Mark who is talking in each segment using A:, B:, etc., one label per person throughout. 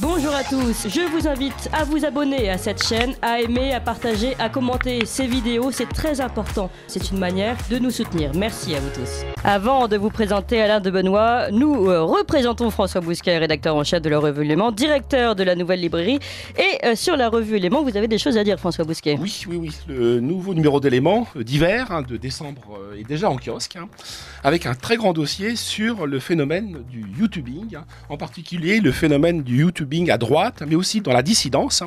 A: Bonjour à tous, je vous invite à vous abonner à cette chaîne, à aimer, à partager, à commenter ces vidéos, c'est très important. C'est une manière de nous soutenir. Merci à vous tous. Avant de vous présenter Alain de Benoît, nous euh, représentons François Bousquet, rédacteur en chef de la revue Léman, directeur de la nouvelle librairie. Et euh, sur la revue Léman, vous avez des choses à dire, François Bousquet
B: Oui, oui, oui. Le nouveau numéro d'éléments euh, d'hiver hein, de décembre est déjà en kiosque, hein, avec un très grand dossier sur le phénomène du YouTubing, hein, en particulier le phénomène du YouTube à droite, mais aussi dans la dissidence.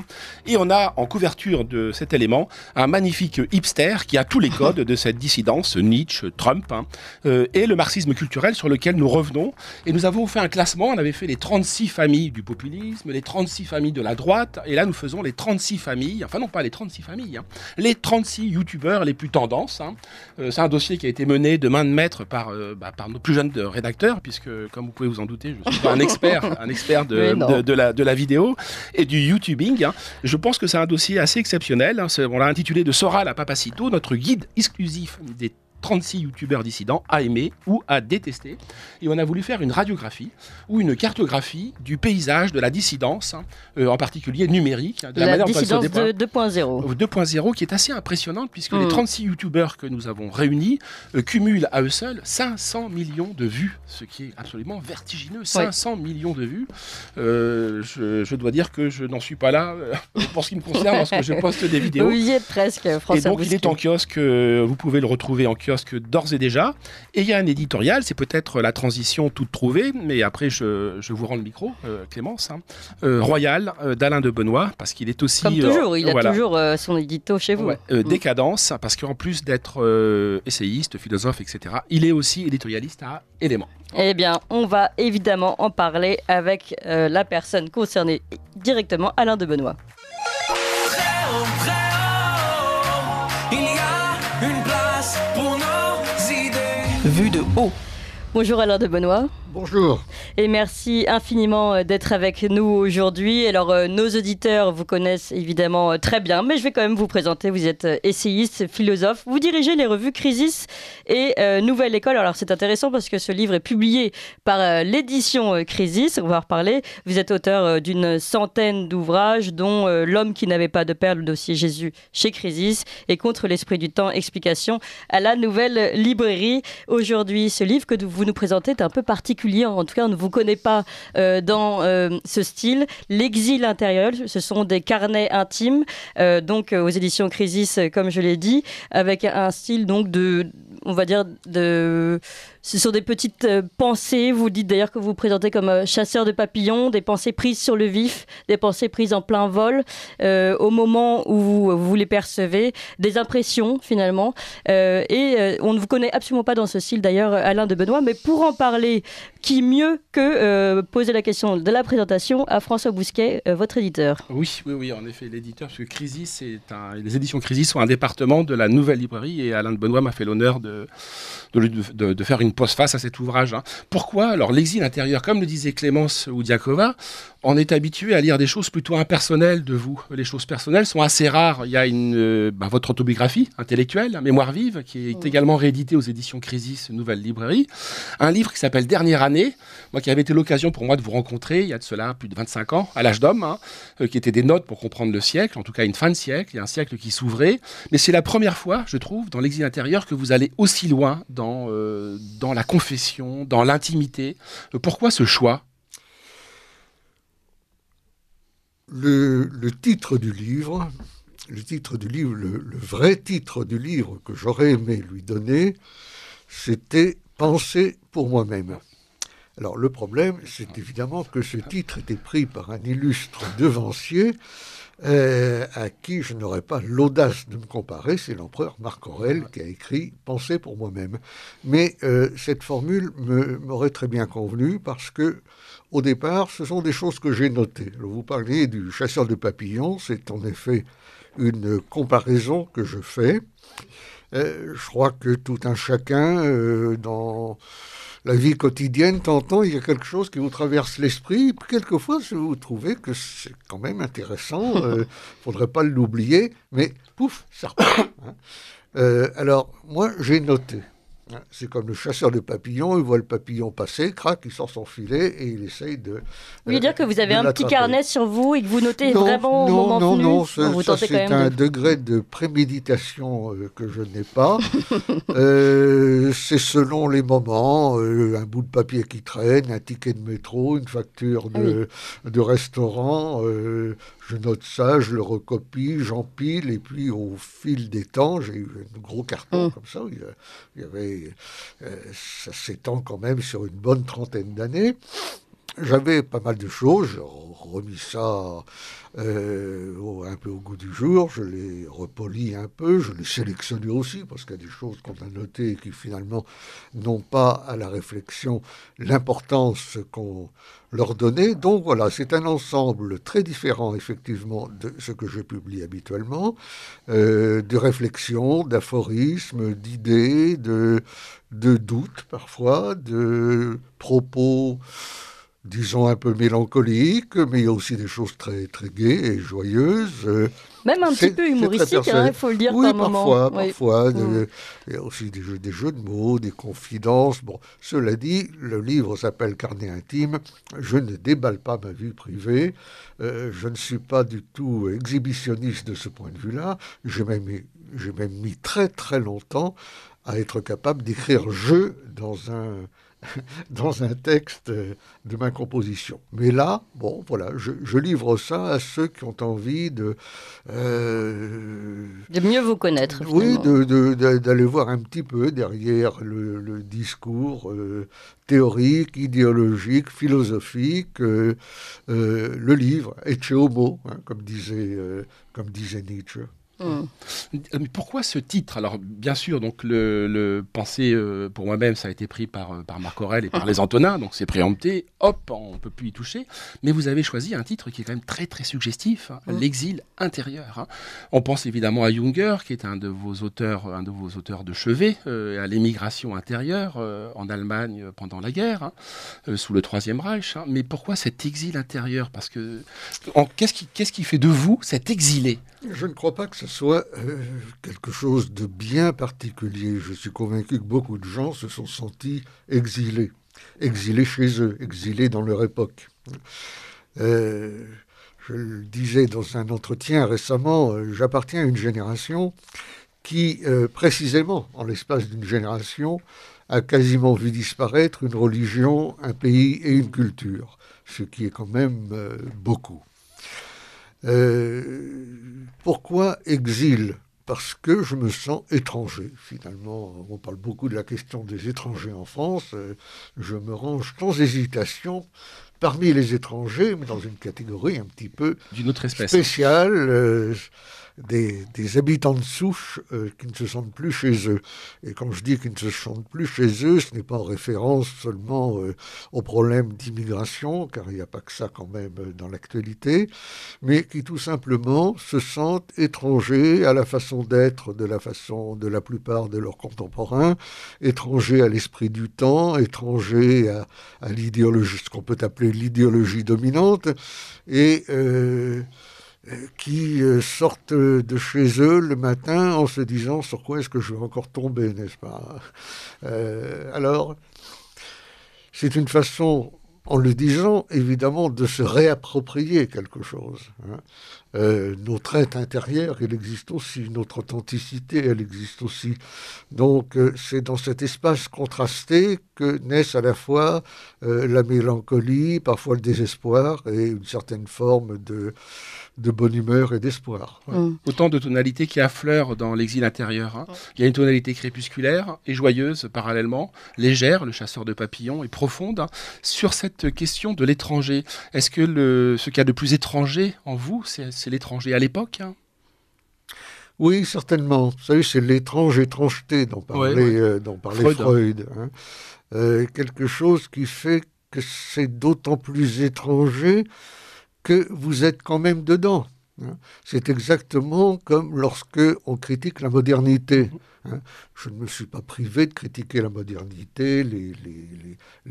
B: Et on a en couverture de cet élément un magnifique hipster qui a tous les codes de cette dissidence, Nietzsche, Trump, hein. euh, et le marxisme culturel sur lequel nous revenons. Et nous avons fait un classement, on avait fait les 36 familles du populisme, les 36 familles de la droite, et là nous faisons les 36 familles, enfin non pas les 36 familles, hein, les 36 youtubeurs les plus tendances. Hein. Euh, c'est un dossier qui a été mené de main de maître par, euh, bah, par nos plus jeunes rédacteurs, puisque comme vous pouvez vous en douter, je suis pas un expert, un expert de, la, de la vidéo et du YouTubing. Hein. Je pense que c'est un dossier assez exceptionnel. Hein. On l'a intitulé de Sora la Papacito, notre guide exclusif des 36 youtubeurs dissidents à aimer ou à détester. Et on a voulu faire une radiographie ou une cartographie du paysage de la dissidence, hein, euh, en particulier numérique, de la, dissidence dont 2.0. 2.0 qui est assez impressionnante puisque les 36 hmm. youtubeurs que nous avons réunis euh, cumulent à eux seuls 500 millions de vues, ce qui est absolument vertigineux. 500 millions de vues. Euh, je, dois dire que je n'en suis pas là pour ce qui me concerne que je poste des vidéos. Vous y êtes
A: presque, François. Et donc il est en
B: kiosque, vous pouvez le retrouver en kiosque que d'ores et déjà. Et il y a un éditorial, c'est peut-être la transition toute trouvée, mais après je, vous rends le micro, euh, Clémence, hein. euh, Royal euh, d'Alain de Benoît, parce qu'il est aussi... Comme toujours, il a toujours son édito chez vous. Mm. Décadence, parce qu'en plus d'être essayiste, philosophe, etc., il est aussi éditorialiste à Éléments.
A: Eh bien, on va évidemment en parler avec la personne concernée directement, Alain de Benoît. vue de haut. Bonjour Alain de Benoît. Bonjour. Et merci infiniment euh, d'être avec nous aujourd'hui. Alors, euh, nos auditeurs vous connaissent évidemment euh, très bien, mais je vais quand même vous présenter. Vous êtes essayiste, philosophe. Vous dirigez les revues Crisis et Nouvelle École. Alors, c'est intéressant parce que ce livre est publié par l'édition Crisis. On va en reparler. Vous êtes auteur d'une centaine d'ouvrages, dont L'homme qui n'avait pas de père, le dossier Jésus chez Crisis et Contre l'esprit du temps, explication à la nouvelle librairie. Aujourd'hui, ce livre que vous vous nous présentez est un peu particulier. En tout cas, on ne vous connaît pas euh, dans euh, ce style. L'exil intérieur, ce sont des carnets intimes, euh, donc aux éditions Crisis, comme je l'ai dit, avec un style donc de, on va dire de ce sont des petites euh, pensées, vous dites d'ailleurs que vous, vous présentez comme euh, chasseur de papillons, des pensées prises sur le vif, des pensées prises en plein vol, euh, au moment où vous, les percevez, des impressions finalement. et on ne vous connaît absolument pas dans ce style d'ailleurs, Alain de Benoît, mais pour en parler, qui mieux que poser la question de la présentation à François Bousquet, votre éditeur
B: Oui, oui, oui, en effet, l'éditeur, parce que les éditions Crisis sont un département de la Nouvelle Librairie et Alain de Benoît m'a fait l'honneur de, de faire une pose face à cet ouvrage. Hein. Pourquoi Alors, l'exil intérieur, comme le disait Clémence ou on est habitué à lire des choses plutôt impersonnelles de vous. Les choses personnelles sont assez rares. Il y a une, euh, bah, votre autobiographie intellectuelle, Mémoire vive, qui est également rééditée aux éditions Crisis, Nouvelle Librairie. Un livre qui s'appelle Dernière année, moi qui avait été l'occasion pour moi de vous rencontrer il y a de cela plus de 25 ans, à l'âge d'homme, hein, euh, qui était des notes pour comprendre le siècle, en tout cas une fin de siècle, il un siècle qui s'ouvrait. Mais c'est la première fois, je trouve, dans l'exil intérieur que vous allez aussi loin dans, euh, dans la confession, dans l'intimité. Pourquoi ce choix le, titre du livre, le titre du livre,
C: le, le vrai titre du livre que j'aurais aimé lui donner, c'était Penser pour moi-même. Alors le problème, c'est évidemment que ce titre était pris par un illustre devancier euh, à qui je n'aurais pas l'audace de me comparer, c'est l'empereur Marc Aurel qui a écrit Pensez pour moi-même. Mais euh, cette formule m'aurait très bien convenu parce que, au départ, ce sont des choses que j'ai notées. vous parliez du chasseur de papillons, c'est en effet une comparaison que je fais. Euh, je crois que tout un chacun, dans la vie quotidienne, tantôt, il y a quelque chose qui vous traverse l'esprit. Quelquefois, si vous trouvez que c'est quand même intéressant, il euh, ne faudrait pas l'oublier, mais pouf, ça repart. Hein. Euh, alors, moi, j'ai noté. Hein, c'est comme le chasseur de papillons, il voit le papillon passer, crac, il sort son filet et il essaye de. Vous
A: voulez euh, dire que vous avez un petit carnet sur vous et que vous notez vraiment au moment non, Non, non, c'est un
C: degré de préméditation euh, que je n'ai pas. Euh, c'est selon les moments, un bout de papier qui traîne, un ticket de métro, une facture ah de, de restaurant. je note ça, je le recopie, j'empile et puis au fil des temps, j'ai eu un gros carton hum. comme ça. il y avait euh, ça s'étend quand même sur une bonne trentaine d'années j'avais pas mal de choses, j'ai remis ça euh, un peu au goût du jour, je les repolis un peu, je les sélectionné aussi, parce qu'il y a des choses qu'on a notées qui finalement n'ont pas à la réflexion l'importance qu'on leur donnait. Donc voilà, c'est un ensemble très différent effectivement de ce que je publie habituellement, euh, de réflexions, d'aphorismes, d'idées, de, de doutes parfois, de propos disons, un peu mélancolique, mais il y a aussi des choses très, très gaies et joyeuses. Même un petit peu humoristique, hein, il faut le dire oui, parfois, Parfois, mm. il y aussi des jeux, de mots, des confidences. Bon, cela dit, le livre s'appelle Carnet intime. Je ne déballe pas ma vie privée. Euh, je ne suis pas du tout exhibitionniste de ce point de vue-là. J'ai même, même mis très, très longtemps à être capable d'écrire « je » dans un dans un texte euh, de ma composition. Mais là, bon, voilà, je, livre ça à ceux qui ont envie de... Euh, de mieux vous connaître. Oui, d'aller voir un petit peu derrière le, discours euh, théorique, idéologique, philosophique, le livre, chez Homo, hein, comme, disait, comme disait Nietzsche.
B: Euh, mais Pourquoi ce titre Alors, bien sûr, donc le, pensée penser euh, pour moi-même, ça a été pris par, euh, par Marc Aurel et par les Antonins, donc c'est préempté, hop, on ne peut plus y toucher. Mais vous avez choisi un titre qui est quand même très, très suggestif hein, mm. L'exil intérieur. Hein. On pense évidemment à Junger, qui est un de vos auteurs, un de, vos auteurs de chevet, à l'émigration intérieure en Allemagne pendant la guerre, hein, sous le Troisième Reich. Mais pourquoi cet exil intérieur Parce que qu'est-ce qui fait de vous cet exilé je ne crois pas que ce soit
C: euh, quelque chose de bien particulier. Je suis convaincu que beaucoup de gens se sont sentis exilés, exilés chez eux, exilés dans leur époque. Euh, je le disais dans un entretien récemment, euh, j'appartiens à une génération qui, précisément, en l'espace d'une génération, a quasiment vu disparaître une religion, un pays et une culture, ce qui est quand même beaucoup. Euh, pourquoi exil Parce que je me sens étranger. Finalement, on parle beaucoup de la question des étrangers en France. Euh, je me range sans hésitation parmi les étrangers, mais dans une catégorie un petit peu D'une autre espèce. spéciale. Euh, des, habitants de souche euh, qui ne se sentent plus chez eux. Et quand je dis qu'ils ne se sentent plus chez eux, ce n'est pas en référence seulement euh, au problème d'immigration, car il n'y a pas que ça quand même euh, dans l'actualité, mais qui tout simplement se sentent étrangers à la façon d'être de la façon de la plupart de leurs contemporains, étrangers à l'esprit du temps, étrangers à, l'idéologie, ce qu'on peut appeler l'idéologie dominante, et qui euh, sortent de chez eux le matin en se disant sur quoi est-ce que je vais encore tomber, n'est-ce pas euh, Alors, c'est une façon, en le disant, évidemment, de se réapproprier quelque chose. Hein. Euh, nos notre être intérieur, il existe aussi, notre authenticité, elle existe aussi. Donc euh, c'est dans cet espace contrasté que naissent à la fois euh, la mélancolie, parfois le désespoir et une
B: certaine forme de, de bonne humeur et d'espoir. Mm. Autant de tonalités qui affleurent dans l'exil intérieur. Hein. Mm. Il y a une tonalité crépusculaire et joyeuse parallèlement, légère, le chasseur de papillons, et profonde. Hein. Sur cette question de l'étranger, est-ce que ce qu'il y a de plus étranger en vous, c'est c'est l'étranger à l'époque. Hein. Oui,
C: certainement. Vous savez, c'est l'étrange étrangeté dont euh, parlait, Freud. Hein. Euh, quelque chose qui fait que c'est d'autant plus étranger que vous êtes quand même dedans. Hein. C'est exactement comme lorsque on critique la modernité. Mm-hmm. Hein. Je ne me suis pas privé de critiquer la modernité, les,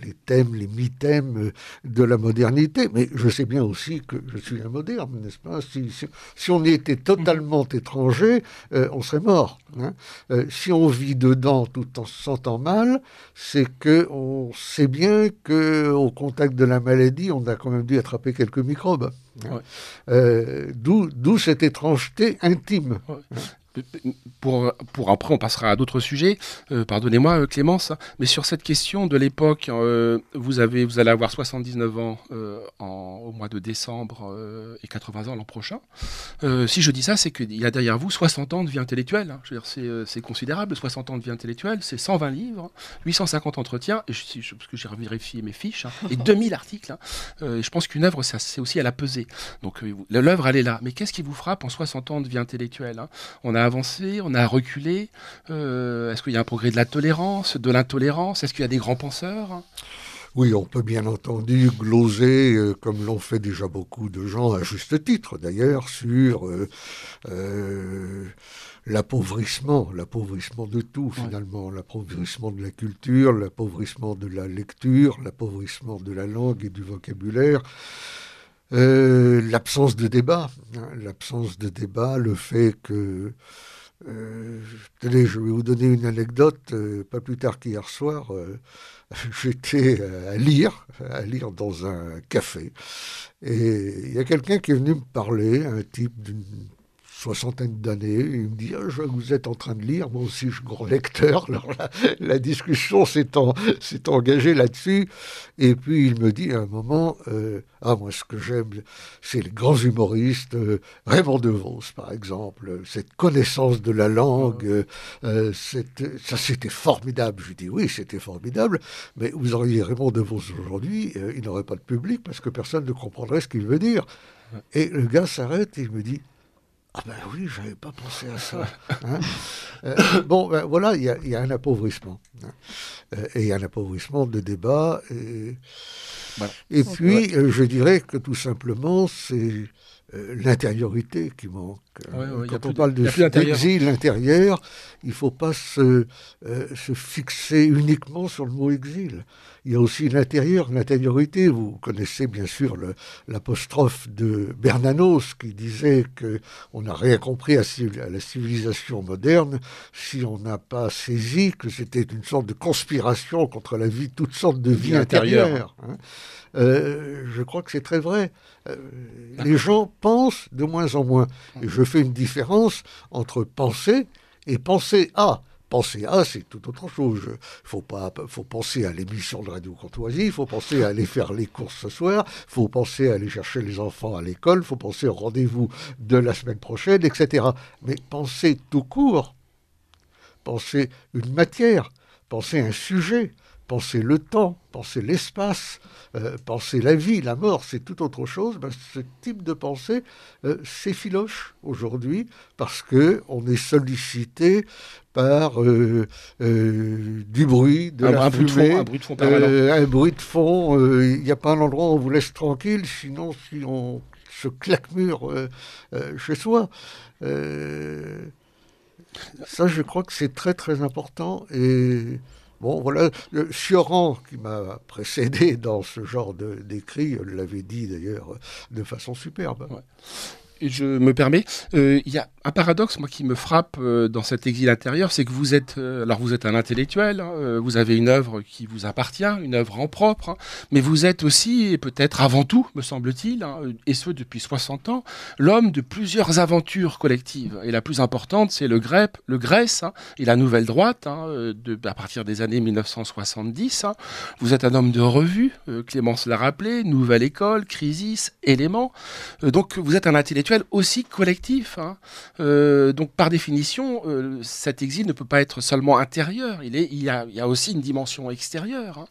C: les, thèmes, les mi-thèmes euh, de la modernité, mais je sais bien aussi que je suis un moderne, n'est-ce pas si, on y était totalement mm-hmm. étranger, euh, on serait mort. Hein. Euh, si on vit dedans tout en se sentant mal, c'est que on sait bien qu'au contact de la maladie, on a quand même dû attraper quelques
B: microbes. Euh, d'où cette étrangeté intime pour, pour après, on passera à d'autres sujets. Euh, pardonnez-moi, euh, Clémence, mais sur cette question de l'époque, euh, vous, avez, vous allez avoir 79 ans au mois de décembre et 80 ans l'an prochain. si je dis ça, c'est qu'il y a derrière vous 60 hein. ans de vie intellectuelle. C'est considérable, 60 ans de vie intellectuelle, c'est 120 livres, 850 entretiens, et je, parce que j'ai vérifié mes fiches, hein, et 2000 articles. Hein. je pense qu'une œuvre, c'est aussi à la peser. Donc l'œuvre, elle est là. Mais qu'est-ce qui vous frappe en 60 ans de vie intellectuelle On a avancé, on a reculé euh, Est-ce qu'il y a un progrès de la tolérance, de l'intolérance Est-ce qu'il y a des grands penseurs
C: oui, on peut bien entendu gloser, euh, comme l'ont fait déjà beaucoup de gens, à juste titre d'ailleurs, sur euh, l'appauvrissement, l'appauvrissement de tout finalement, l'appauvrissement de la culture, l'appauvrissement de la lecture, l'appauvrissement de la langue et du vocabulaire. Euh, l'absence de débat, hein, l'absence de débat, le fait que... Euh, je vais vous donner une anecdote. Euh, pas plus tard qu'hier soir, j'étais à lire, à lire dans un café, et il y a quelqu'un qui est venu me parler, un type d'une soixantaine d'années, il me dit ah, je, Vous êtes en train de lire, moi aussi je suis grand lecteur. Alors la, discussion s'est, engagée là-dessus. Et puis il me dit à un moment euh, Ah, moi ce que j'aime, c'est les grands humoristes, euh, Raymond DeVos par exemple, cette connaissance de la langue, ah. euh, ça c'était formidable. Je dis Oui, c'était formidable, mais vous auriez Raymond DeVos aujourd'hui, il n'aurait pas de public parce que personne ne comprendrait ce qu'il veut dire. Et le gars s'arrête et il me dit ah ben oui, j'avais pas pensé à ça. Hein. Euh, bon, ben voilà, il y, a un appauvrissement. Hein. Euh, et il y a un appauvrissement de débat. Et, puis, euh, je dirais que tout simplement, c'est l'intériorité qui manque. Quand on parle d'exil de, intérieur », il ne faut pas se, fixer uniquement sur le mot exil il y a aussi l'intérieur, l'intériorité. Vous connaissez bien sûr l'apostrophe de Bernanos qui disait que on n'a rien compris à, la civilisation moderne si on n'a pas saisi que c'était une sorte de conspiration contre la vie, toutes sortes de vie, intérieure. Hein. Euh, je crois que c'est très vrai. Euh, les gens pensent de moins en moins. Et je fais une différence entre penser et penser à penser à, ah, c'est tout autre chose. Il faut, pas, faut penser à l'émission de Radio Courtoisie, il faut penser à aller faire les courses ce soir, il faut penser à aller chercher les enfants à l'école, il faut penser au rendez-vous de la semaine prochaine, etc. Mais penser tout court, penser une matière, penser un sujet, penser le temps, penser l'espace, euh, penser la vie, la mort, c'est tout autre chose. Ben, ce type de pensée euh, s'effiloche aujourd'hui parce que on est sollicité par euh, du bruit, de un, la bruit de fond, un bruit de fond. Il n'y a pas un endroit où on vous laisse tranquille, sinon si on se claque-mur chez soi. ça, je crois que c'est très très important et Bon, voilà, le Chioran qui m'a précédé dans ce genre d'écrit l'avait dit d'ailleurs euh, de
B: façon superbe. Et je me permets, euh, il y a un paradoxe, moi, qui me frappe euh, dans cet exil intérieur, c'est que vous êtes, euh, alors vous êtes un intellectuel, hein, euh, vous avez une œuvre qui vous appartient, une œuvre en propre, hein, mais vous êtes aussi, et peut-être avant tout, me semble-t-il, hein, et ce depuis 60 ans, l'homme de plusieurs aventures collectives. Et la plus importante, c'est le GREP, le Grèce et la Nouvelle Droite, à partir des années 1970. Vous êtes un homme de revue, Clémence l'a rappelé, Nouvelle École, Crisis, Éléments. donc vous êtes un intellectuel aussi collectif. Euh, donc par définition, euh, cet exil ne peut pas être seulement intérieur, il, il, y, a, aussi une dimension extérieure. Hein.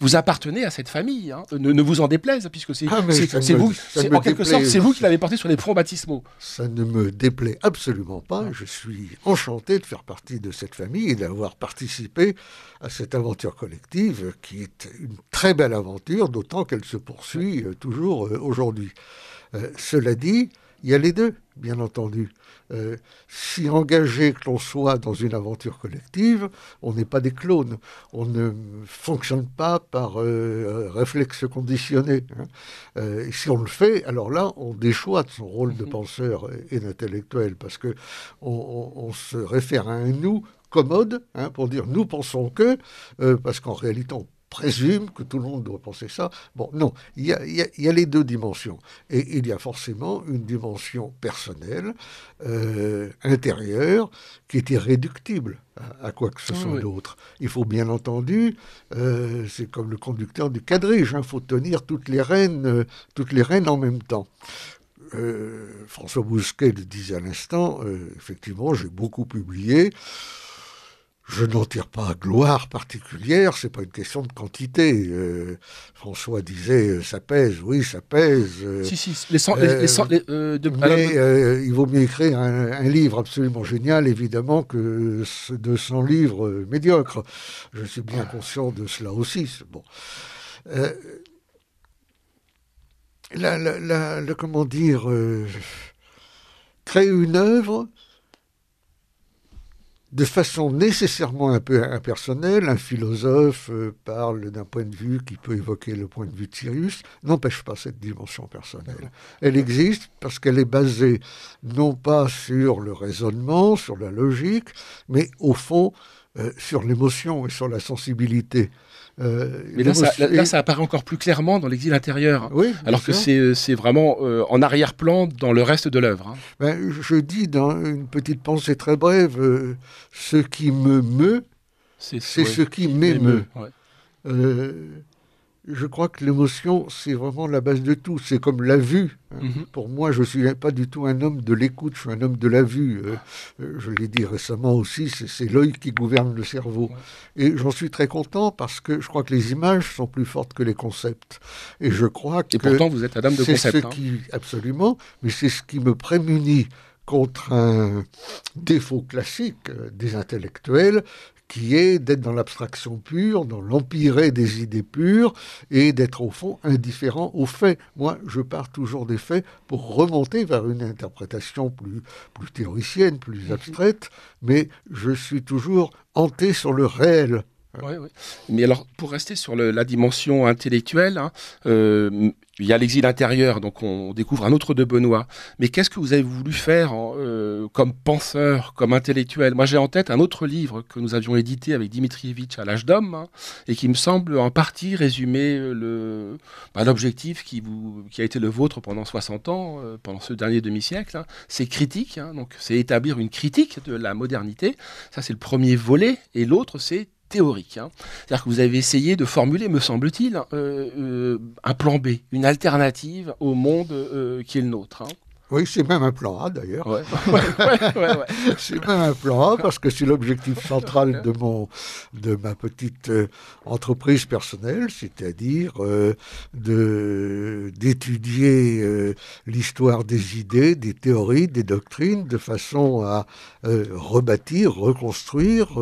B: Vous appartenez à cette famille, hein. ne, vous en déplaise, puisque c'est ah, vous, vous qui l'avez porté sur les fronts baptismaux.
C: Ça ne me déplaît absolument pas, ah. je suis enchanté de faire partie de cette famille et d'avoir participé à cette aventure collective qui est une très belle aventure, d'autant qu'elle se poursuit euh, toujours aujourd'hui. cela dit, il y a les deux, bien entendu. Euh, si engagé que l'on soit dans une aventure collective, on n'est pas des clones. On ne fonctionne pas par euh, réflexe conditionné. Hein. Euh, si on le fait, alors là, on déchoit de son rôle de mhm. penseur et, d'intellectuel, parce que on, se réfère à un nous commode hein, pour dire nous pensons que, euh, parce qu'en réalité on présume que tout le monde doit penser ça. Bon, non, il y a, les deux dimensions. Et il y a forcément une dimension personnelle, euh, intérieure, qui est irréductible hein, à, quoi que ce ah soit d'autre. Il faut bien entendu, euh, c'est comme le conducteur du quadrige, il hein, faut tenir toutes les rênes, euh, toutes les rênes en même temps. François Bousquet le disait à l'instant, effectivement, j'ai beaucoup publié je n'en tire pas gloire particulière, c'est pas une question de quantité. Euh, François disait euh, ça pèse, oui, ça pèse. Euh, si, si, les Mais il vaut mieux écrire un, livre absolument génial, évidemment, que de 200 livres médiocres. Je suis bien conscient de cela aussi. Bon. le, comment dire, créer une œuvre, de façon nécessairement un peu impersonnelle, un philosophe euh, parle d'un point de vue qui peut évoquer le point de vue de Sirius, n'empêche pas cette dimension personnelle. Elle existe parce qu'elle est basée non pas sur le raisonnement, sur la logique, mais au fond euh, sur l'émotion et sur la sensibilité.
B: Euh, Mais là, ça, apparaît encore plus clairement dans l'exil intérieur, alors que euh, c'est vraiment euh, en arrière-plan dans le reste de l'œuvre. Hein. Ben, je dis dans une petite pensée très
C: brève, ce qui me meut, c'est ce qui m'émeut je crois que l'émotion, c'est vraiment la base de tout. C'est comme la vue. Hein. Mhm. Pour moi, je ne suis pas du tout un homme de l'écoute, je suis un homme de la vue. Euh, euh, je l'ai dit récemment aussi, c'est l'œil qui gouverne le cerveau. Et j'en suis très content parce que je crois que les images sont plus fortes que les concepts. Et je crois que. Et pourtant, vous êtes un homme de concept. Hein. absolument, mais c'est ce qui me prémunit contre un défaut classique euh, des intellectuels qui est d'être dans l'abstraction pure, dans l'empiré des idées pures, et d'être au fond indifférent aux faits. Moi, je pars toujours des faits pour remonter vers une interprétation plus, plus théoricienne, plus mhm. abstraite, mais je suis toujours hanté sur le réel.
B: Oui, oui. Mais alors, pour rester sur la dimension intellectuelle, hein, euh, il y a l'exil intérieur, donc on découvre un autre de Benoît. Mais qu'est-ce que vous avez voulu faire euh, comme penseur, comme intellectuel Moi, j'ai en tête un autre livre que nous avions édité avec Dimitrievitch à l'âge d'homme, hein, et qui me semble en partie résumer euh, bah, l'objectif qui, a été le vôtre pendant 60 ans, euh, pendant ce dernier demi-siècle. Hein. C'est critique, hein, donc c'est établir une critique de la modernité. Ça, c'est le premier volet. Et l'autre, c'est théorique. Hein. C'est-à-dire que vous avez essayé de formuler, me semble-t-il, hein, euh, euh, un plan B, une alternative au monde euh, qui est le nôtre. Hein. Oui, c'est même un plan A d'ailleurs. c'est même un
C: plan A parce que c'est l'objectif central de, mon, de ma petite euh, entreprise personnelle, c'est-à-dire euh, de, d'étudier euh, l'histoire des idées, des théories, des doctrines, de façon à rebâtir, reconstruire,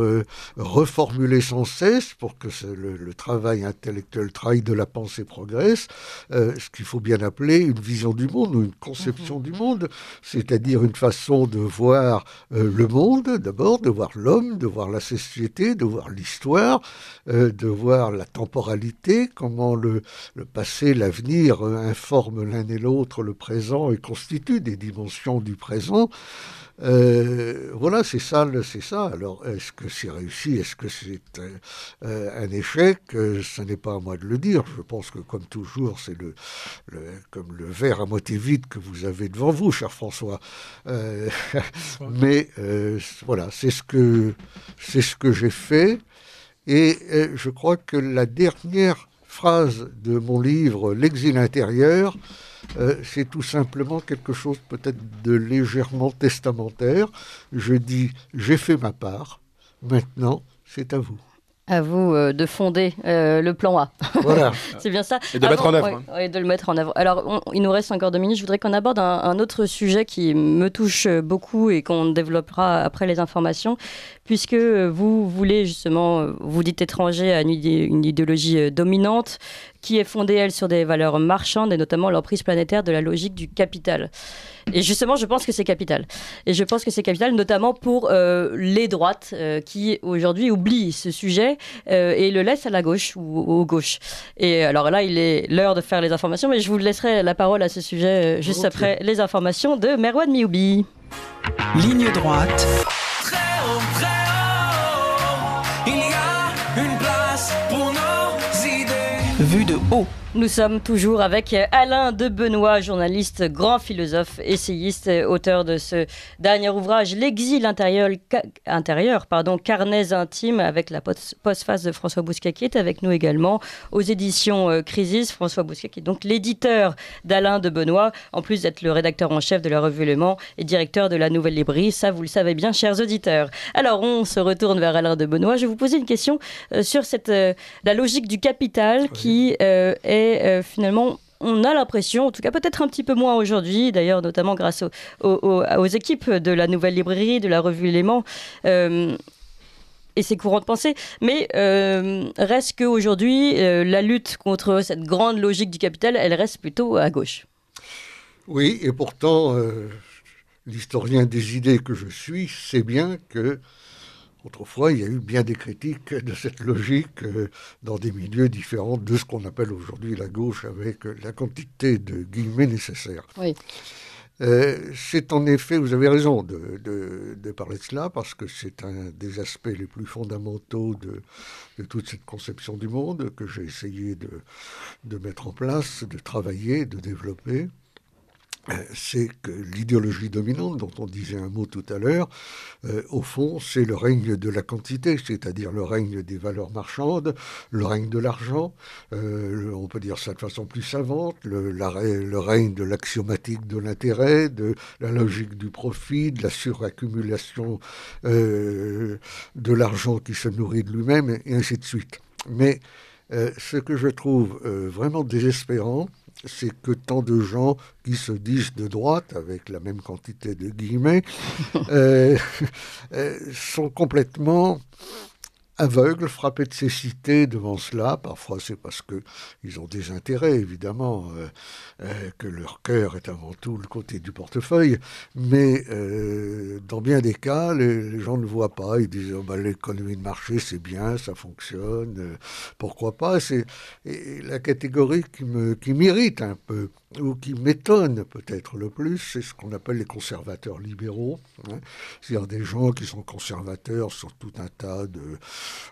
C: reformuler sans cesse pour que le, travail intellectuel, le travail de la pensée progresse, ce qu'il faut bien appeler une vision du monde ou une conception mhm. du monde, c'est-à-dire une façon de voir euh, le monde d'abord, de voir l'homme, de voir la société, de voir l'histoire, euh, de voir la temporalité, comment le, le passé, l'avenir euh, informent l'un et l'autre le présent et constituent des dimensions du présent. Euh, voilà, c'est ça, c'est ça. Alors, est-ce que c'est réussi Est-ce que c'est euh, euh, un échec Ce n'est pas à moi de le dire. Je pense que, comme toujours, c'est le, comme le verre à moitié vide que vous avez devant vous, cher François. mais voilà, c'est ce que c'est ce que j'ai fait. Et je crois que la dernière phrase de mon livre L'exil intérieur euh, c'est tout simplement quelque chose peut-être de légèrement testamentaire. Je dis, j'ai fait ma part, maintenant c'est à vous
A: à vous euh, de fonder euh, le plan A. Voilà. c'est bien ça. Et de le mettre en œuvre. Hein. Oui, de le mettre en œuvre. Alors, il nous reste encore deux minutes. Je voudrais qu'on aborde un, autre sujet qui me touche beaucoup et qu'on développera après les informations, puisque vous voulez justement, vous dites étranger à une idéologie dominante, qui est fondée, elle, sur des valeurs marchandes et notamment l'emprise planétaire de la logique du capital. Et justement, je pense que c'est capital. Et je pense que c'est capital, notamment pour euh, les droites euh, qui aujourd'hui oublient ce sujet euh, et le laissent à la gauche ou aux gauches. Et alors là, il est l'heure de faire les informations, mais je vous laisserai la parole à ce sujet juste après les informations de Merwan Mioubi. Ligne droite. Très vue de haut. Nous sommes toujours avec Alain de Benoît, journaliste, grand philosophe, essayiste, auteur de ce dernier ouvrage, L'exil intérieur, intérieur pardon, intimes, avec la postface de François Bousquet, qui est avec nous également aux éditions euh, Crisis. François Bousquet, qui est donc l'éditeur d'Alain de Benoît, en plus d'être le rédacteur en chef de la revue Le Mans et directeur de la Nouvelle Librairie. Ça, vous le savez bien, chers auditeurs. Alors, on se retourne vers Alain de Benoît. Je vais vous poser une question euh, sur cette, euh, la logique du capital qui est et euh, finalement on a l'impression, en tout cas peut-être un petit peu moins aujourd'hui, d'ailleurs notamment grâce aux, équipes de la Nouvelle Librairie, de la Revue Léman, euh, et ses courants de pensée, mais euh, reste qu'aujourd'hui, la lutte contre cette grande logique du capital, elle reste plutôt à gauche.
C: Oui, et pourtant, l'historien des idées que je suis sait bien que Autrefois, il y a eu bien des critiques de cette logique euh, dans des milieux différents de ce qu'on appelle aujourd'hui la gauche avec la quantité de guillemets nécessaires. Oui. Euh, c'est en effet, vous avez raison de, parler de cela, parce que c'est un des aspects les plus fondamentaux de, de toute cette conception du monde que j'ai essayé de, mettre en place, de travailler, de développer. Euh, c'est que l'idéologie dominante, dont on disait un mot tout à l'heure, euh, au fond, c'est le règne de la quantité, c'est-à-dire le règne des valeurs marchandes, le règne de l'argent, euh, on peut dire ça de façon plus savante, le, règne de l'axiomatique de l'intérêt, de la logique du profit, de la suraccumulation de l'argent qui se nourrit de lui-même, et ainsi de suite. Mais euh, ce que je trouve euh, vraiment désespérant, c'est que tant de gens qui se disent de droite, avec la même quantité de guillemets, euh, sont complètement aveugles, frappés de cécité devant cela. Parfois, c'est parce que ils ont des intérêts, évidemment, euh, euh, que leur cœur est avant tout le côté du portefeuille. Mais euh, dans bien des cas, les, gens ne voient pas. Ils disent oh, bah, l'économie de marché, c'est bien, ça fonctionne, pourquoi pas C'est la catégorie qui m'irrite un peu ou qui m'étonne peut-être le plus, c'est ce qu'on appelle les conservateurs libéraux, hein. c'est-à-dire des gens qui sont conservateurs sur tout un tas de,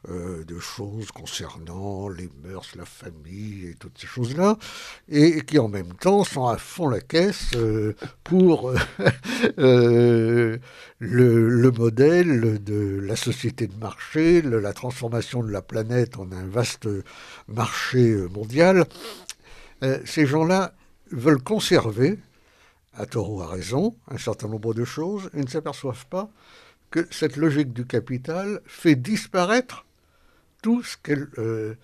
C: euh, de choses concernant les mœurs, la famille et toutes ces choses-là, et, qui en même temps sont à fond la caisse euh, pour euh, le, modèle de la société de marché, la transformation de la planète en un vaste marché mondial. ces gens-là veulent conserver, à tort ou à raison, un certain nombre de choses et ne s'aperçoivent pas que cette logique du capital fait disparaître tout ce euh,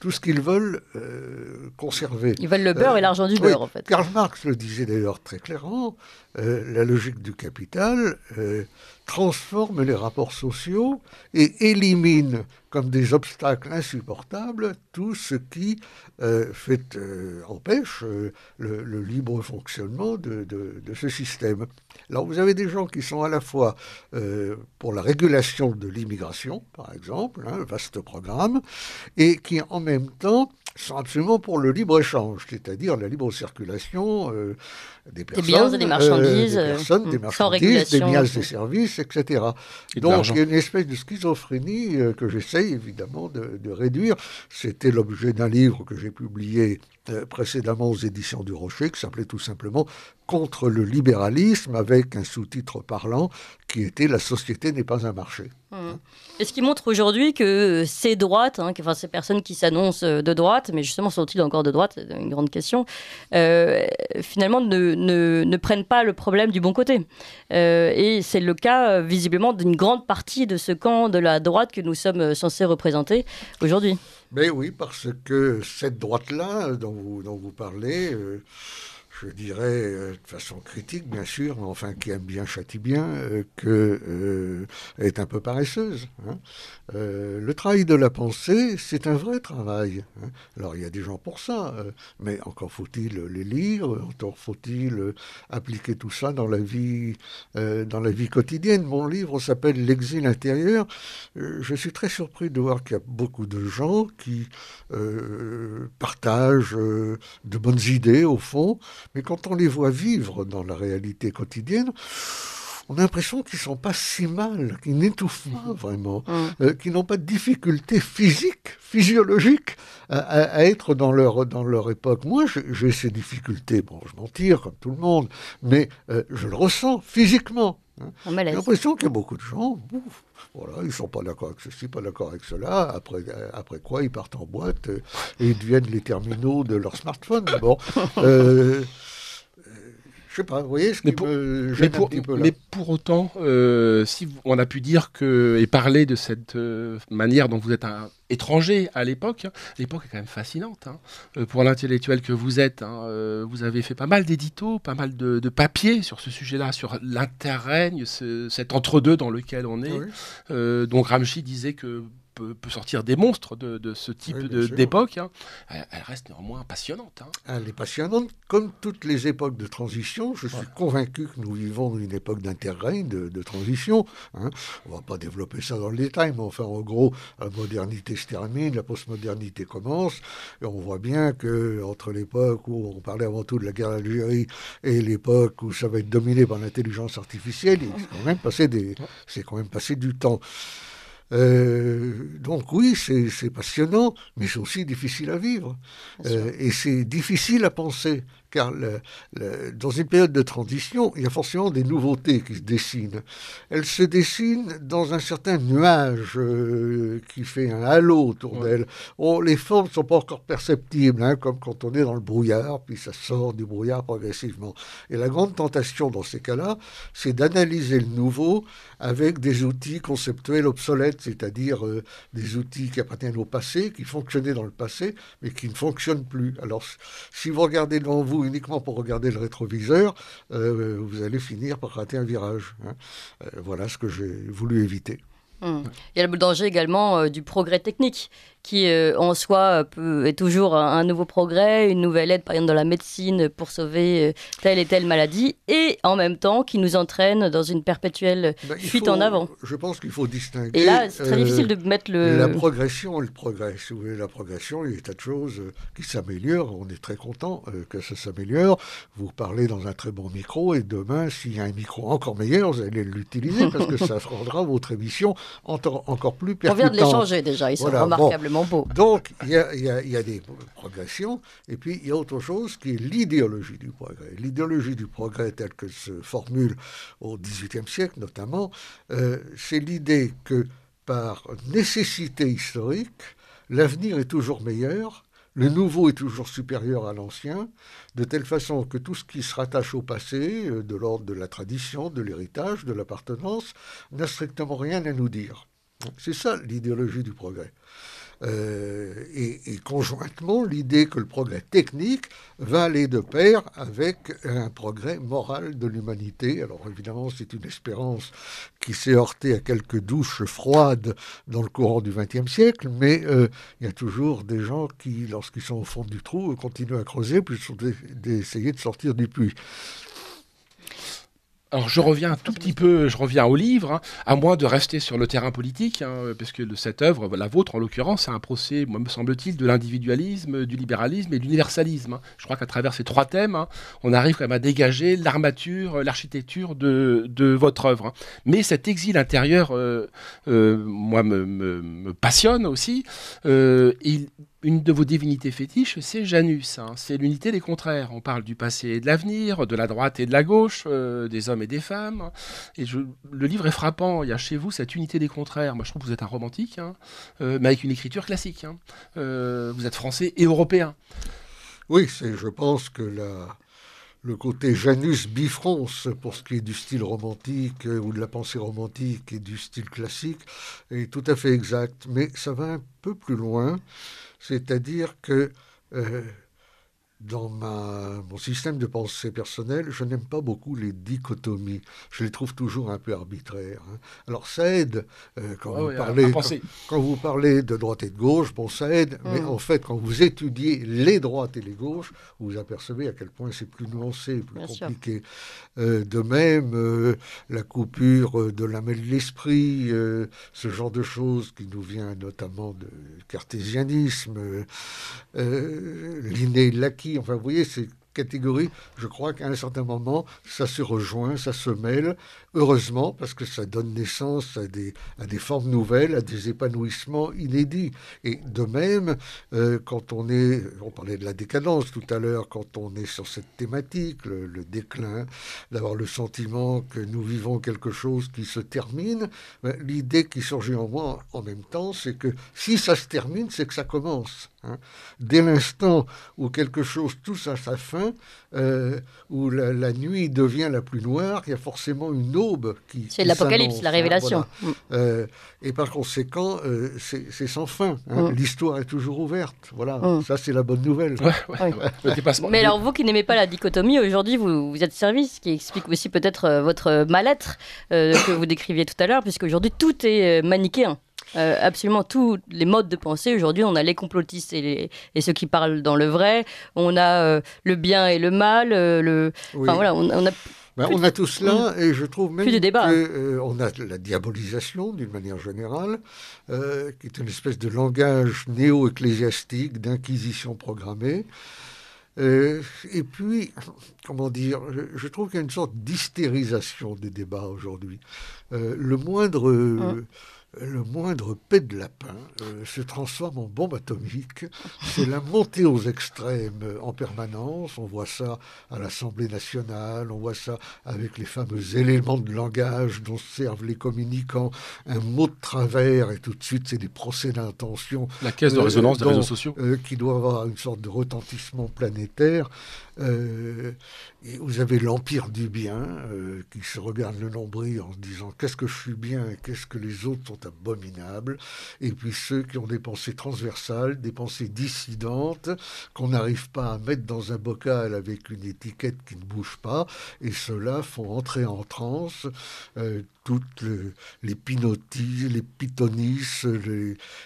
C: tout ce qu'ils veulent euh, conserver. Ils veulent le beurre et euh, l'argent du beurre, en fait. Karl Marx le disait d'ailleurs très clairement, la logique du capital, transforme les rapports sociaux et élimine comme des obstacles insupportables tout ce qui euh, fait, euh, empêche euh, le, libre fonctionnement de, ce système. Alors vous avez des gens qui sont à la fois pour la régulation de l'immigration, par exemple, hein, un vaste programme, et qui en même temps sont absolument pour le libre-échange, c'est-à-dire la libre circulation des biens et des euh, marchandises, des, euh, des biens et des services, etc. Donc il y a une espèce de schizophrénie euh, que j'essaye évidemment de, de réduire. C'était l'objet d'un livre que j'ai publié euh, précédemment aux éditions du Rocher, qui s'appelait tout simplement Contre le libéralisme, avec un sous-titre parlant qui était La société n'est pas un marché. Mmh.
A: Et ce qui montre aujourd'hui que ces droites, hein, enfin ces personnes qui s'annoncent euh, de droite, mais justement sont-ils encore de droite C'est une grande question, euh, finalement ne, ne, prennent pas le problème du bon côté. et c'est le cas visiblement d'une grande partie de ce camp de la droite que nous sommes censés représenter aujourd'hui.
C: Mais oui, parce que cette droite-là euh, dont vous, vous parlez, euh, je dirais euh, de façon critique, bien sûr, mais enfin qui aime bien châtie bien, euh, que euh, est un peu paresseuse. Hein. le travail de la pensée, c'est un vrai travail. Hein. Alors il y a des gens pour ça, mais encore faut-il les lire, encore faut-il appliquer tout ça dans la vie, dans la vie quotidienne. Mon livre s'appelle L'exil intérieur. je suis très surpris de voir qu'il y a beaucoup de gens qui partagent de bonnes idées au fond. Mais quand on les voit vivre dans la réalité quotidienne, on a l'impression qu'ils sont pas si mal, qu'ils n'étouffent pas mhm. vraiment, mhm. Euh, qu'ils n'ont pas de difficultés physiques, physiologiques à, être dans leur, dans leur époque. Moi, j'ai ces difficultés. Bon, je m'en tire comme tout le monde, mais euh, je le ressens physiquement. Hein
A: J'ai l'impression qu'il y a
C: beaucoup de gens, voilà, ils ne sont pas d'accord avec ceci, pas d'accord avec cela. Après, euh, après quoi, ils partent en boîte euh, et ils deviennent les terminaux de leur smartphone. Bon, Je sais pas, vous voyez, je mais pour, mais
B: pour, autant, euh, si on a pu dire que, et parler de cette euh, manière dont vous êtes un étranger à l'époque, hein. l'époque est quand même fascinante. Hein. Euh, pour l'intellectuel que vous êtes, hein, vous avez fait pas mal d'éditos, pas mal de, papiers sur ce sujet-là, sur l'interrègne, cet entre-deux dans lequel on est. dont donc Gramsci disait que peut, sortir des monstres de, ce type d'époque, hein. elle, reste néanmoins passionnante. Hein. Elle est passionnante. Comme toutes les époques de transition,
C: je suis convaincu que nous vivons une époque d'intérêt, de, transition. Hein. On ne va pas développer ça dans le détail, mais enfin, en gros, la modernité se termine, la postmodernité commence. Et on voit bien que entre l'époque où on parlait avant tout de la guerre d'Algérie et l'époque où ça va être dominé par l'intelligence artificielle, quand c'est quand même passé du temps. Euh, donc oui, c'est passionnant, mais c'est aussi difficile à vivre. Euh, et c'est difficile à penser car dans une période de transition, il y a forcément des nouveautés qui se dessinent. Elles se dessinent dans un certain nuage euh, qui fait un halo autour d'elles. les formes ne sont pas encore perceptibles, hein, comme quand on est dans le brouillard, puis ça sort du brouillard progressivement. Et la grande tentation dans ces cas-là, c'est d'analyser le nouveau avec des outils conceptuels obsolètes, c'est-à-dire euh, des outils qui appartiennent au passé, qui fonctionnaient dans le passé, mais qui ne fonctionnent plus. Alors, si vous regardez dans vous, uniquement pour regarder le rétroviseur, euh, vous allez finir par rater un virage. Hein. Euh, voilà ce que j'ai voulu éviter.
A: Hmm. Il y a le danger également euh, du progrès technique qui euh, en soi euh, est toujours un, nouveau progrès, une nouvelle aide par exemple dans la médecine pour sauver euh, telle et telle maladie, et en même temps qui nous entraîne dans une perpétuelle bah, fuite en avant.
C: Je pense qu'il faut distinguer. Et là, c'est très difficile de mettre le. La progression le progrès. Si vous voulez, la progression, il y a des tas de choses qui s'améliorent. On est très content que ça s'améliore. Vous parlez dans un très bon micro, et demain, s'il y a un micro encore meilleur, vous allez l'utiliser parce que ça rendra votre émission encore plus pertinente. On vient de l'échanger déjà, ils sont remarquablement. Donc, il y a, des progressions, et puis il y a autre chose qui est l'idéologie du progrès. L'idéologie du progrès telle que se formule au XVIIIe siècle notamment, euh, c'est l'idée que par nécessité historique, l'avenir est toujours meilleur, le nouveau est toujours supérieur à l'ancien, de telle façon que tout ce qui se rattache au passé, euh, de l'ordre de la tradition, de l'héritage, de l'appartenance, n'a strictement rien à nous dire. C'est ça l'idéologie du progrès. Euh, et, conjointement, l'idée que le progrès technique va aller de pair avec un progrès moral de l'humanité. Alors évidemment, c'est une espérance qui s'est heurtée à quelques douches froides dans le courant du XXe siècle, mais euh, il y a toujours des gens qui,
B: lorsqu'ils sont au fond du trou, continuent à creuser, puis d'essayer de sortir du puits. Alors je reviens un tout petit peu, je reviens au livre, hein, à moins de rester sur le terrain politique, puisque hein, parce que cette œuvre, la vôtre en l'occurrence, c'est un procès, me semble-t-il, de l'individualisme, du libéralisme et de l'universalisme. Hein. Je crois qu'à travers ces trois thèmes, on arrive quand même à dégager l'armature, euh, l'architecture de, votre œuvre. Mais cet exil intérieur, euh, euh, moi, me, passionne aussi. il, une de vos divinités fétiches, c'est Janus. Hein. C'est l'unité des contraires. On parle du passé et de l'avenir, de la droite et de la gauche, euh, des hommes et des femmes. Et le livre est frappant. Il y a chez vous cette unité des contraires. Moi, je trouve que vous êtes un romantique, hein, euh, mais avec une écriture classique. Hein. Euh, vous êtes français et européen. Oui, c'est, je pense que la, le côté Janus
C: bifrance pour ce qui est du style romantique ou de la pensée romantique et du style classique est tout à fait exact. Mais ça va un peu plus loin c'est-à-dire que euh, dans ma, mon système de pensée personnelle, je n'aime pas beaucoup les dichotomies. Je les trouve toujours un peu arbitraires. Hein. Alors ça aide euh, quand, vous parlez, quand, vous parlez de droite et de gauche, bon ça aide, mm. mais en fait quand vous étudiez les droites et les gauches, vous apercevez à quel point c'est plus nuancé, plus compliqué. Euh, de même, euh, la coupure de la main de l'esprit, ce genre de choses qui nous vient notamment du cartésianisme, l'inné enfin vous voyez, ces catégories, je crois qu'à un certain moment, ça se rejoint, ça se mêle, Heureusement, parce que ça donne naissance à des, à des formes nouvelles, à des épanouissements inédits. Et de même, euh, quand on est, on parlait de la décadence tout à l'heure, quand on est sur cette thématique, le, déclin, d'avoir le sentiment que nous vivons quelque chose qui se termine, ben, l'idée qui surgit en moi en même temps, c'est que si ça se termine, c'est que ça commence. Hein. Dès l'instant où quelque chose touche à sa fin, euh, où la, la nuit devient la plus noire, il y a forcément une autre qui. C'est l'apocalypse, la hein, révélation. Euh, et par conséquent, euh, c'est sans fin. Hein. Mm. L'histoire est toujours ouverte. Voilà, mm. ça c'est la bonne nouvelle. Mais alors,
A: vous qui n'aimez pas la dichotomie, aujourd'hui vous, vous, êtes servi, ce qui explique aussi peut-être euh, votre mal-être que vous décriviez tout à l'heure, puisque aujourd'hui tout est manichéen. absolument tous les modes de pensée. Aujourd'hui, on a les complotistes et, ceux qui parlent dans le vrai. On a le bien et le mal. le... Enfin, voilà, on a
C: ben, on a tout cela et je trouve même qu'on euh, on a la diabolisation d'une manière générale, euh, qui est une espèce de langage néo-ecclésiastique, d'inquisition programmée. Euh, et puis, comment dire, je, trouve qu'il y a une sorte d'hystérisation des débats aujourd'hui. le moindre... Ah le moindre pet de lapin euh, se transforme en bombe atomique. C'est la montée aux extrêmes en permanence. On voit ça à l'Assemblée nationale, on voit ça avec les fameux éléments de langage dont servent les communicants. Un mot de travers et tout de suite, c'est des procès d'intention. La caisse de euh, résonance des réseaux sociaux. Euh, qui doit avoir une sorte de retentissement planétaire. et vous avez l'empire du bien qui se regarde le nombril en se disant qu'est-ce que je suis bien et qu'est-ce que les autres sont abominables, et puis ceux qui ont des pensées transversales, des pensées dissidentes, qu'on n'arrive pas à mettre dans un bocal avec une étiquette qui ne bouge pas, et ceux-là font entrer en transe euh, toutes les pinotis, les pitonis,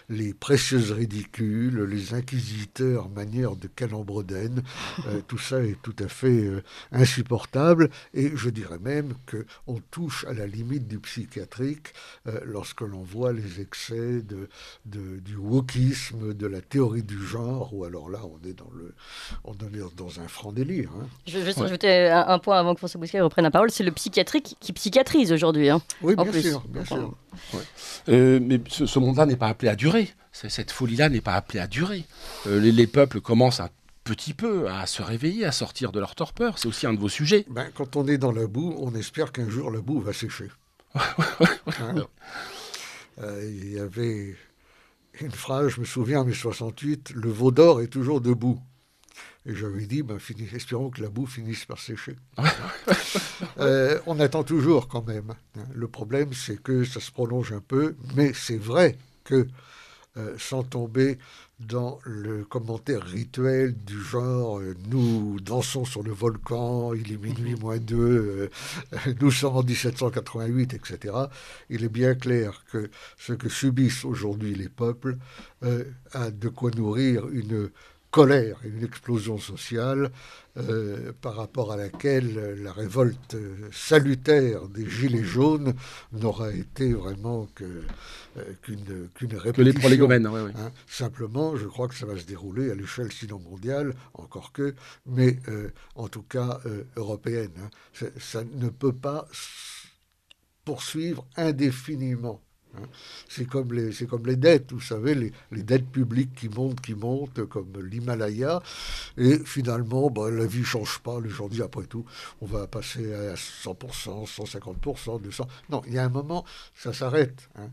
C: les, précieuses ridicules, les inquisiteurs manière de Calambrodène, euh, tout ça est tout à fait euh, insupportable et je dirais même que on touche à la limite du psychiatrique euh, lorsque l'on voit les excès de, du wokisme, de la théorie du genre ou alors là on est dans le on dans un franc délire. Hein. Je vais juste
A: un, point avant que François Bousquet reprenne la parole, c'est le psychiatrique qui psychiatrise aujourd'hui. Hein. Oui, bien sûr,
B: euh, mais ce, ce monde-là n'est pas appelé à durer. Cette folie-là n'est pas appelée à durer. Euh, les, peuples commencent un petit peu à se réveiller, à sortir de leur torpeur. C'est aussi un de vos sujets. Ben, quand on est dans la boue, on espère qu'un jour la boue va sécher. Hein
C: euh, il y avait une phrase, je me souviens, en 68, le veau d'or est toujours debout. Et j'avais dit, ben, espérons que la boue finisse par sécher. Euh, on attend toujours quand même. Hein. Le problème, c'est que ça se prolonge un peu, mais c'est vrai que euh, sans tomber dans le commentaire rituel du genre euh, nous dansons sur le volcan, il est minuit mhm. moins deux, nous sommes en 1788, etc. Il est bien clair que ce que subissent aujourd'hui les peuples a de quoi nourrir une colère et une explosion sociale euh, par rapport à laquelle la révolte euh, salutaire des Gilets jaunes n'aura été vraiment euh, qu'une qu'une répétition. Hein. Simplement, je crois que ça va se dérouler à l'échelle sinon mondiale, encore que, mais en tout cas européenne. Hein. Ça ne peut pas poursuivre indéfiniment Hein. C'est comme, les, c'est comme les dettes, vous savez, les, dettes publiques qui montent, qui montent, comme l'Himalaya. Et finalement, bah, la vie ne change pas. Les gens disent, après tout, on va passer à 100%, 150%, 200%. Non, il y a un moment, ça s'arrête. Hein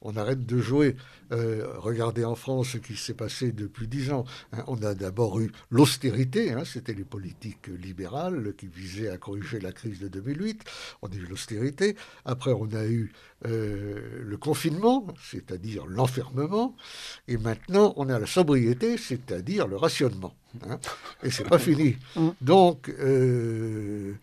C: on arrête de jouer. Euh, regardez en France ce qui s'est passé depuis dix ans. Hein. on a d'abord eu l'austérité, hein. c'était les politiques libérales qui visaient à corriger la crise de 2008. On a eu l'austérité. Après, on a eu euh, le confinement, c'est-à-dire l'enfermement. Et maintenant, on a la sobriété, c'est-à-dire le rationnement. Hein et c'est pas fini. Donc, euh,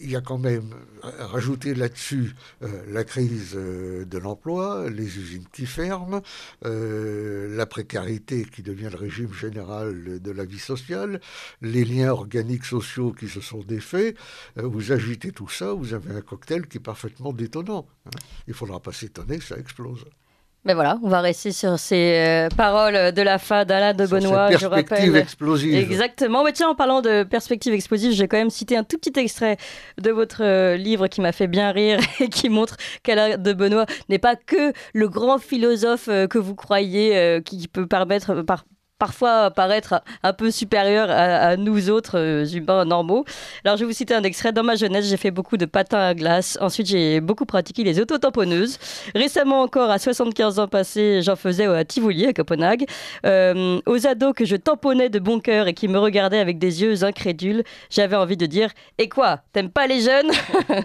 C: il y a quand même rajouté là-dessus euh, la crise euh, de l'emploi, les usines qui ferment, la précarité qui devient le régime général de la vie sociale, les liens organiques sociaux qui se sont défaits. vous agitez tout ça, vous avez un cocktail qui est parfaitement détonnant. Hein. il faudra pas s'étonner, ça explose.
A: Mais voilà, on va rester sur ces euh, paroles de la fin d'Alain de Benoît. perspective explosive. Exactement. Mais tiens, en parlant de perspective explosive, j'ai quand même cité un tout petit extrait de votre euh, livre qui m'a fait bien rire et qui montre qu'Alain de Benoît n'est pas que le grand philosophe euh, que vous croyez qui, peut permettre, par, parfois paraître un peu supérieur à, nous autres euh, humains normaux. Alors je vais vous citer un extrait. Dans ma jeunesse, j'ai fait beaucoup de patins à glace. Ensuite, j'ai beaucoup pratiqué les autotamponneuses. Récemment encore, à 75 ans passés, j'en faisais à Tivoli, à Copenhague. Euh, aux ados que je tamponnais de bon cœur et qui me regardaient avec des yeux incrédules, j'avais envie de dire « Et quoi T'aimes pas les jeunes ?»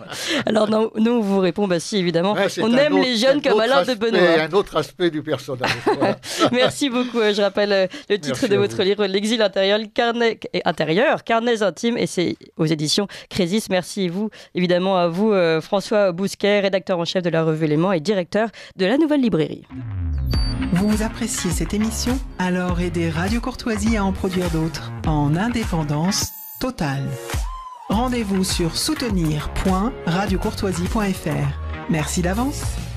A: Alors non, nous, on vous répond bah, « Si, évidemment, on aime les jeunes comme à aspect, de Benoît. » un
C: autre aspect du personnage.
A: Merci beaucoup. Euh, je rappelle le titre de votre livre, L'exil intérieur, carnet, intérieur, carnets intimes, et c'est aux éditions Crésis. Merci vous, évidemment à vous, euh, François Bousquet, rédacteur en chef de la revue Léman et directeur de
B: la Nouvelle Librairie. Vous appréciez cette émission Alors aidez Radio Courtoisie à en produire d'autres en indépendance totale. Rendez-vous sur soutenir.radiocourtoisie.fr. Merci d'avance.